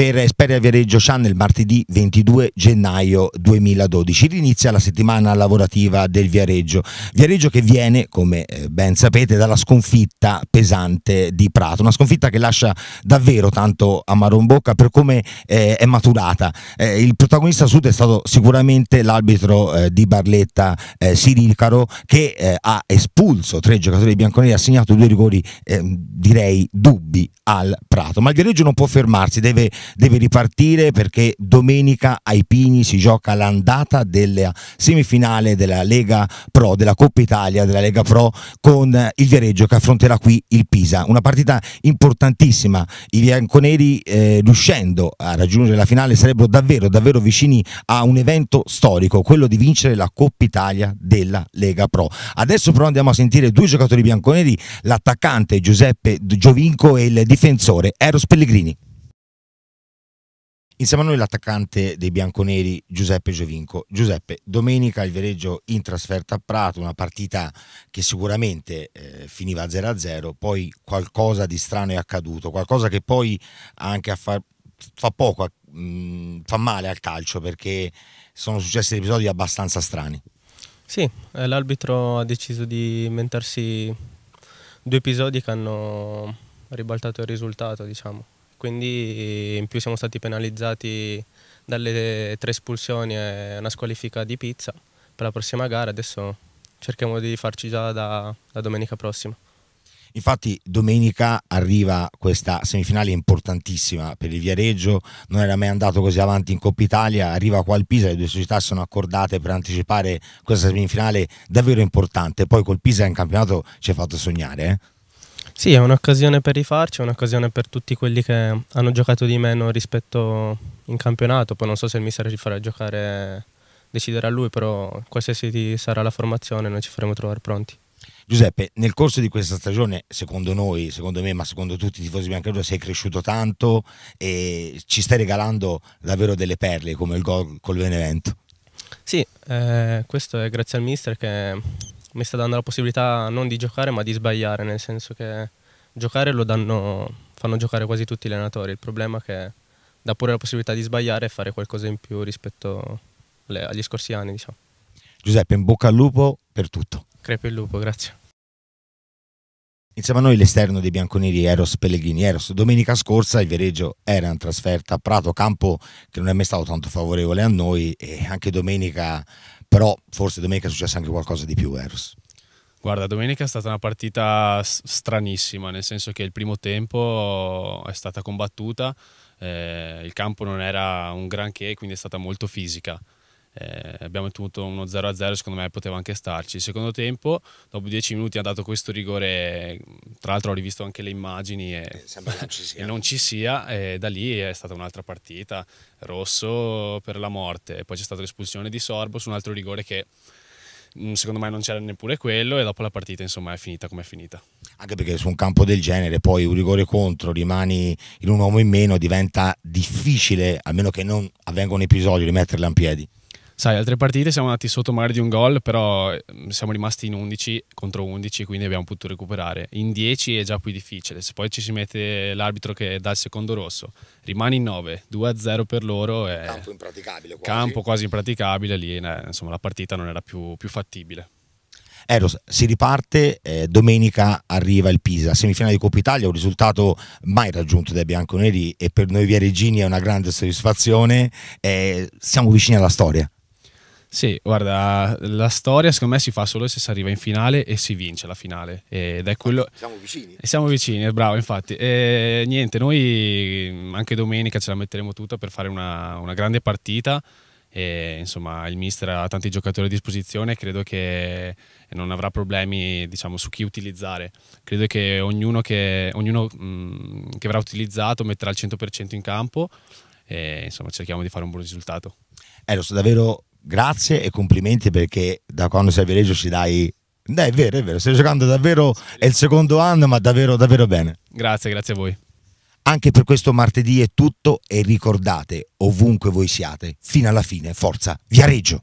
per Esperia Viareggio Channel martedì 22 gennaio 2012. Inizia la settimana lavorativa del Viareggio. Viareggio che viene, come eh, ben sapete, dalla sconfitta pesante di Prato, una sconfitta che lascia davvero tanto amaro in bocca per come eh, è maturata. Eh, il protagonista sud è stato sicuramente l'arbitro eh, di Barletta eh, Sirilcaro che eh, ha espulso tre giocatori bianconeri e ha segnato due rigori ehm, direi dubbi al Prato, ma il Viareggio non può fermarsi, deve deve ripartire perché domenica ai Pini si gioca l'andata della semifinale della Lega Pro, della Coppa Italia, della Lega Pro con il Viareggio che affronterà qui il Pisa. Una partita importantissima, i bianconeri eh, riuscendo a raggiungere la finale sarebbero davvero, davvero vicini a un evento storico, quello di vincere la Coppa Italia della Lega Pro. Adesso però andiamo a sentire due giocatori bianconeri, l'attaccante Giuseppe Giovinco e il difensore Eros Pellegrini. Insieme a noi l'attaccante dei bianconeri Giuseppe Giovinco. Giuseppe, domenica il Vereggio in trasferta a Prato, una partita che sicuramente eh, finiva 0-0, poi qualcosa di strano è accaduto, qualcosa che poi anche fa, fa poco, mh, mm, fa male al calcio perché sono successi episodi abbastanza strani. Sì, eh, l'arbitro ha deciso di inventarsi due episodi che hanno ribaltato il risultato, diciamo quindi in più siamo stati penalizzati dalle tre espulsioni e una squalifica di pizza per la prossima gara, adesso cerchiamo di farci già da, da domenica prossima. Infatti domenica arriva questa semifinale importantissima per il Viareggio, non era mai andato così avanti in Coppa Italia, arriva qua il Pisa, le due società sono accordate per anticipare questa semifinale davvero importante, poi col Pisa in campionato ci ha fatto sognare. Eh? Sì, è un'occasione per rifarci, è un'occasione per tutti quelli che hanno giocato di meno rispetto in campionato. Poi non so se il mister ci farà giocare, deciderà lui, però qualsiasi sarà la formazione noi ci faremo trovare pronti. Giuseppe, nel corso di questa stagione, secondo noi, secondo me, ma secondo tutti i tifosi biancagialli, sei cresciuto tanto e ci stai regalando davvero delle perle come il gol col Benevento. Sì, eh, questo è grazie al mister che mi sta dando la possibilità non di giocare ma di sbagliare, nel senso che giocare lo danno, fanno giocare quasi tutti gli allenatori, il problema è che dà pure la possibilità di sbagliare e fare qualcosa in più rispetto alle, agli scorsi anni. Diciamo. Giuseppe, in bocca al lupo per tutto. Crepe il lupo, grazie. Insieme a noi l'esterno dei bianconeri Eros Pellegrini. Eros, domenica scorsa il Viareggio era in trasferta a Prato, campo che non è mai stato tanto favorevole a noi e anche domenica però forse domenica è successo anche qualcosa di più, Eros. Guarda, domenica è stata una partita stranissima, nel senso che il primo tempo oh, è stata combattuta, eh, il campo non era un granché, quindi è stata molto fisica eh, abbiamo tenuto uno 0-0, secondo me poteva anche starci. Il secondo tempo, dopo 10 minuti, ha dato questo rigore, tra l'altro ho rivisto anche le immagini e, eh, non ci sia, e non ci sia e da lì è stata un'altra partita, rosso per la morte, poi c'è stata l'espulsione di Sorbo su un altro rigore che mm, secondo me non c'era neppure quello e dopo la partita insomma è finita come è finita anche perché su un campo del genere poi un rigore contro rimani in un uomo in meno diventa difficile almeno che non avvenga un episodio di in piedi sai, altre partite siamo andati sotto magari di un gol, però mm, siamo rimasti in 11 contro 11, quindi abbiamo potuto recuperare. In 10 è già più difficile, se poi ci si mette l'arbitro che dà il secondo rosso, rimane in 9, 2-0 per loro. È campo impraticabile. Quasi. Campo quasi impraticabile, lì eh, insomma, la partita non era più, più fattibile. Eros, si riparte, eh, domenica arriva il Pisa, semifinale di Coppa Italia, un risultato mai raggiunto dai bianconeri e per noi via Regini è una grande soddisfazione, eh, siamo vicini alla storia. Sì, guarda, la storia secondo me si fa solo se si arriva in finale e si vince la finale. Ed è quello... Siamo vicini. E Siamo vicini, bravo, infatti. E, niente, noi mm, anche domenica ce la metteremo tutta per fare una, una grande partita. E, insomma, il mister ha tanti giocatori a disposizione e credo che non avrà problemi diciamo, su chi utilizzare. Credo che ognuno che, ognuno, mh, mm, che avrà utilizzato metterà il 100% in campo e insomma, cerchiamo di fare un buon risultato. lo Eros, davvero grazie e complimenti perché da quando sei a Viareggio ci dai... Dai, è vero, è vero, stai giocando davvero, è il secondo anno, ma davvero, davvero bene. Grazie, grazie a voi. Anche per questo martedì è tutto e ricordate, ovunque voi siate, fino alla fine, forza, Viareggio!